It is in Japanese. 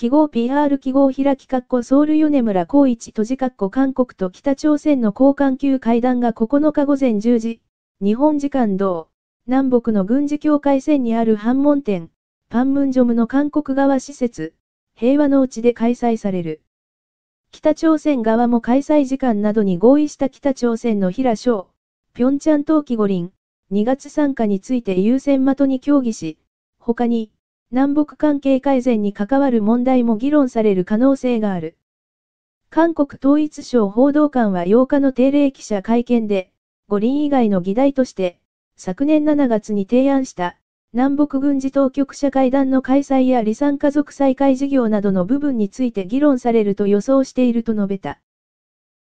記号 PR 記号開きッコソウル米村光一閉じッコ韓国と北朝鮮の交換級会談が9日午前10時、日本時間同、南北の軍事境界線にある反問店、パンムンジョムの韓国側施設、平和のうちで開催される。北朝鮮側も開催時間などに合意した北朝鮮の平翔、平ん冬季五輪、2月参加について優先的に協議し、他に、南北関係改善に関わる問題も議論される可能性がある。韓国統一省報道官は8日の定例記者会見で、五輪以外の議題として、昨年7月に提案した、南北軍事当局者会談の開催や離散家族再開事業などの部分について議論されると予想していると述べた。